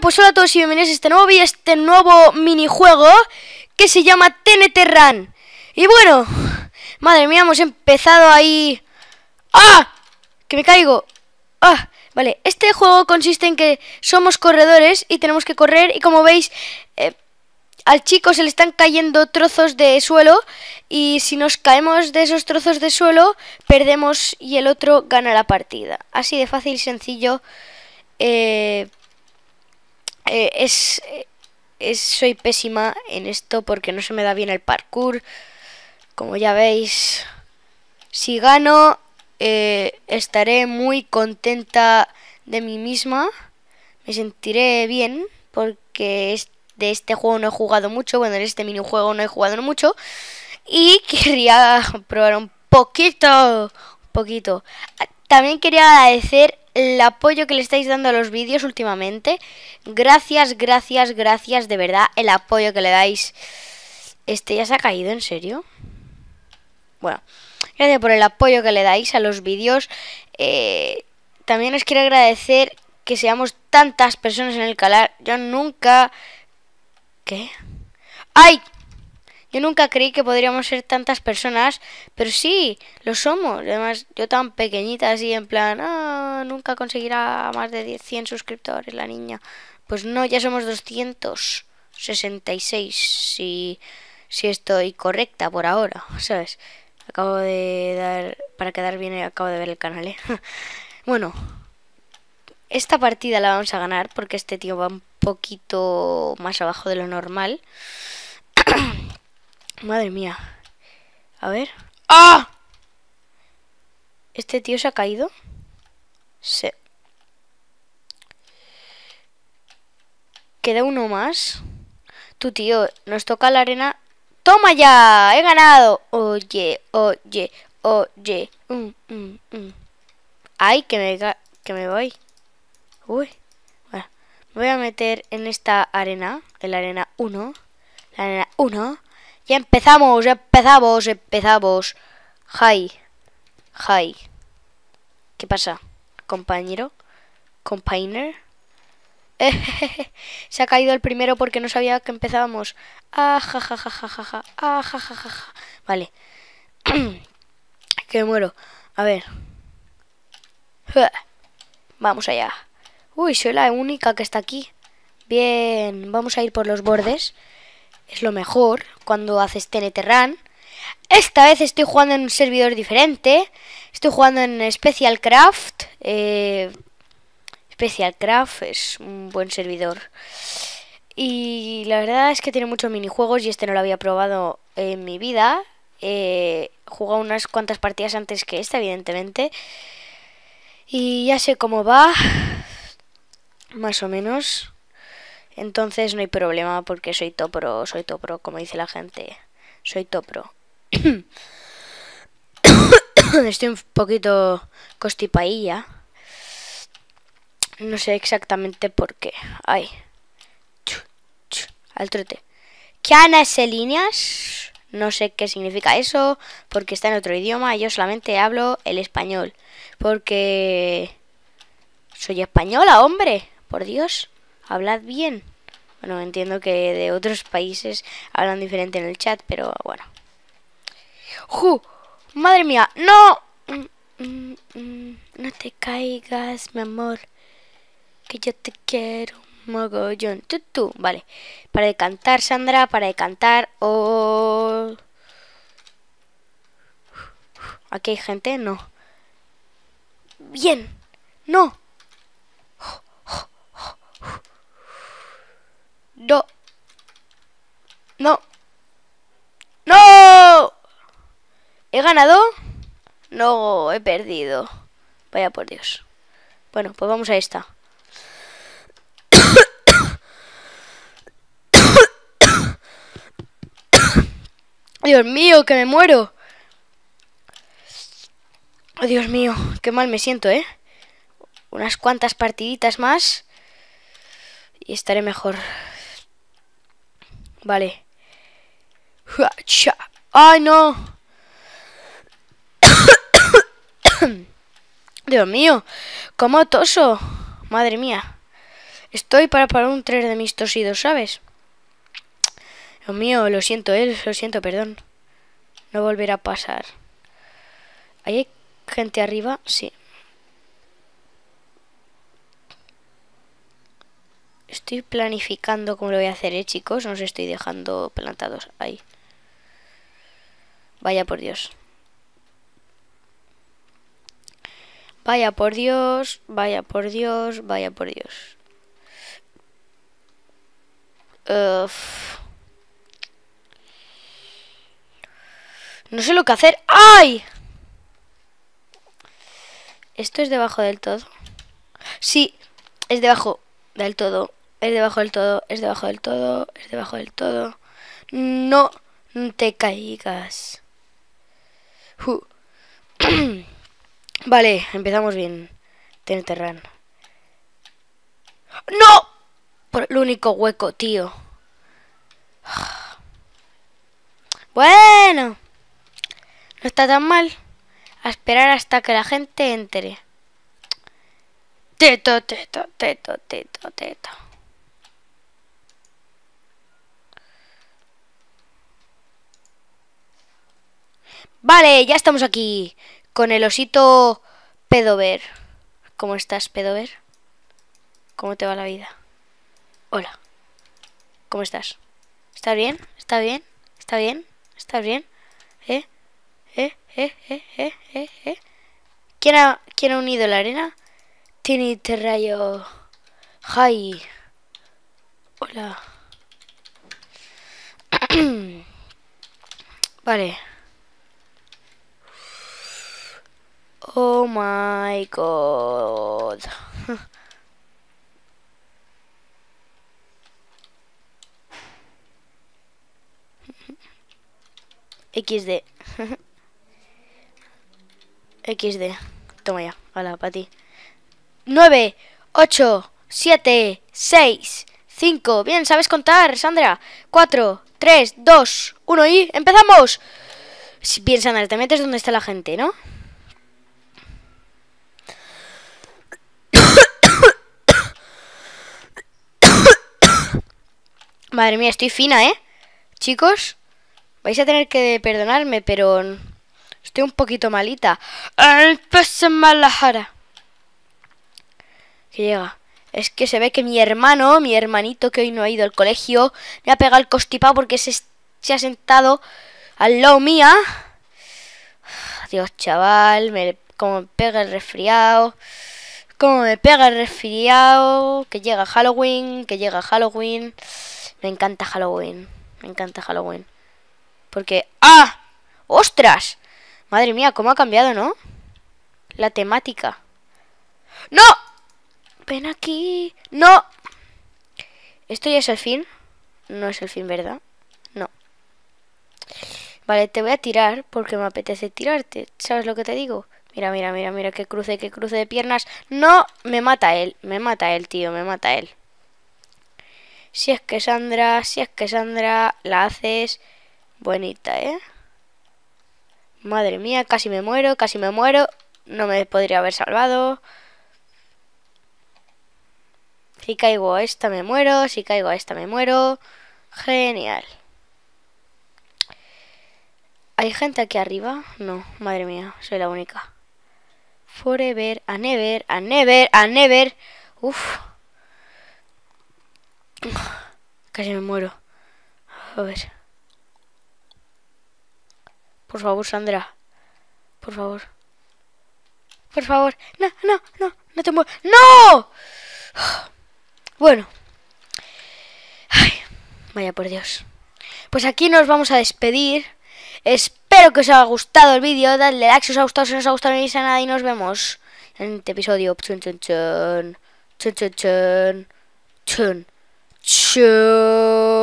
pues hola a todos y bienvenidos a este nuevo vídeo, este nuevo minijuego que se llama TNT Run. Y bueno, madre mía, hemos empezado ahí... ¡Ah! Que me caigo. ¡Ah! Vale, este juego consiste en que somos corredores y tenemos que correr y como veis... Eh, al chico se le están cayendo trozos de suelo y si nos caemos de esos trozos de suelo perdemos y el otro gana la partida. Así de fácil y sencillo. Eh, eh, eh, es, soy pésima en esto porque no se me da bien el parkour. Como ya veis, si gano, eh, estaré muy contenta de mí misma. Me sentiré bien porque de este juego no he jugado mucho. Bueno, en este minijuego no he jugado mucho. Y quería probar un poquito, un poquito. Ah, también quería agradecer el apoyo que le estáis dando a los vídeos últimamente. Gracias, gracias, gracias, de verdad, el apoyo que le dais. Este ya se ha caído, ¿en serio? Bueno, gracias por el apoyo que le dais a los vídeos. Eh, también os quiero agradecer que seamos tantas personas en el canal. Yo nunca... ¿Qué? ¡Ay! Yo nunca creí que podríamos ser tantas personas, pero sí, lo somos. Además, yo tan pequeñita así en plan... Ah, nunca conseguirá más de 100 suscriptores la niña. Pues no, ya somos 266, si, si estoy correcta por ahora, ¿sabes? Acabo de dar, para quedar bien, acabo de ver el canal, ¿eh? bueno, esta partida la vamos a ganar porque este tío va un poquito más abajo de lo normal. Madre mía. A ver. ¡Ah! ¿Este tío se ha caído? Sí. Queda uno más. Tú, tío, nos toca la arena. ¡Toma ya! ¡He ganado! Oye, oye, oye. Mm, mm, mm. ¡Ay, que me, que me voy! Uy. me voy a meter en esta arena. En la arena 1. La arena 1. Ya empezamos, ya empezamos, empezamos. Hi. Hi. ¿Qué pasa? compañero. Compainer. Eh, se ha caído el primero porque no sabía que empezábamos. Ah, ja, ja, ja, ja, ja. Ah, vale. que muero. A ver. Vamos allá. Uy, soy la única que está aquí. Bien, vamos a ir por los bordes. Es lo mejor cuando haces run esta vez estoy jugando en un servidor diferente. Estoy jugando en Special Craft. Eh, Special Craft es un buen servidor. Y la verdad es que tiene muchos minijuegos y este no lo había probado en mi vida. Eh, unas cuantas partidas antes que esta, evidentemente. Y ya sé cómo va. Más o menos. Entonces no hay problema porque soy topro, soy topro, como dice la gente. Soy topro. Estoy un poquito costipailla. No sé exactamente por qué. Ay. Al trote. ¿Qué líneas? No sé qué significa eso, porque está en otro idioma. Yo solamente hablo el español. Porque... Soy española, hombre. Por Dios. Hablad bien. Bueno, entiendo que de otros países hablan diferente en el chat, pero bueno. ¡Ju! ¡Madre mía! ¡No! Mm, mm, mm, no te caigas, mi amor. Que yo te quiero, mogollón. Tú, tú. Vale. Para de cantar, Sandra. Para de cantar. Aquí hay gente. No. Bien. No. No. No. No. ¿He ganado? No, he perdido. Vaya por Dios. Bueno, pues vamos a esta. Dios mío, que me muero. Dios mío, qué mal me siento, ¿eh? Unas cuantas partiditas más y estaré mejor. Vale. ¡Ay, no! Dios mío, como toso. Madre mía. Estoy para parar un tren de mis tosidos, ¿sabes? Dios mío, lo siento, él, eh, lo siento, perdón. No volverá a pasar. ¿Hay gente arriba? Sí. Estoy planificando cómo lo voy a hacer, ¿eh, chicos? No os estoy dejando plantados ahí. Vaya por Dios. Vaya por Dios, vaya por Dios, vaya por Dios. No sé lo que hacer. ¡Ay! ¿Esto es debajo del todo? Sí, es debajo del todo. Es debajo del todo, es debajo del todo, es debajo del todo. No te caigas. Vale, empezamos bien. terreno. ¡No! Por el único hueco, tío. Bueno. No está tan mal. A esperar hasta que la gente entre. Teto, teto, teto, teto, teto. Vale, ya estamos aquí con el osito Pedover. ¿Cómo estás, Pedover? ¿Cómo te va la vida? Hola. ¿Cómo estás? ¿Estás bien? ¿Está bien? ¿Está bien? ¿Está bien? ¿Eh? ¿Eh? ¿Eh? ¿Eh? ¿Eh? ¿Eh? ¿Eh? ¿Quién ha, ¿Quién ha unido la arena? Tini Rayo. Hi. Hola. vale. Oh my god. XD. XD. Toma ya, hola, para ti. 9, 8, 7, 6, 5. Bien, sabes contar, Sandra. 4, 3, 2, 1 y empezamos. Bien, Sandra, te metes donde está la gente, ¿no? Madre mía, estoy fina, ¿eh? Chicos, vais a tener que perdonarme, pero estoy un poquito malita. jara! ¿Qué llega. Es que se ve que mi hermano, mi hermanito que hoy no ha ido al colegio, me ha pegado el costipado porque se, ha sentado al lado mía. Dios, chaval, me, como me pega el resfriado. Como me pega el resfriado. Que llega Halloween, que llega Halloween. Me encanta Halloween. Me encanta Halloween. Porque... ¡Ah! ¡Ostras! Madre mía, cómo ha cambiado, ¿no? La temática. ¡No! Ven aquí. ¡No! ¿Esto ya es el fin? No es el fin, ¿verdad? No. Vale, te voy a tirar porque me apetece tirarte. ¿Sabes lo que te digo? Mira, mira, mira, mira, qué cruce, que cruce de piernas. No, me mata él, me mata él, tío, me mata él. Si es que Sandra, si es que Sandra, la haces bonita, ¿eh? Madre mía, casi me muero, casi me muero. No me podría haber salvado. Si caigo a esta me muero, si caigo a esta me muero. Genial. ¿Hay gente aquí arriba? No, madre mía, soy la única. Forever, a never, a never, a never. Uf. Casi me muero. A ver. Por favor, Sandra. Por favor. Por favor. No, no, no. No te muero ¡No! Bueno. vaya por Dios. Pues aquí nos vamos a despedir. Espero que os haya gustado el vídeo. Dadle like si os ha gustado, si no os ha gustado no a nada y nos vemos en este episodio. Chun, chun, chun. Chun, chun, chun. Chun. Choo.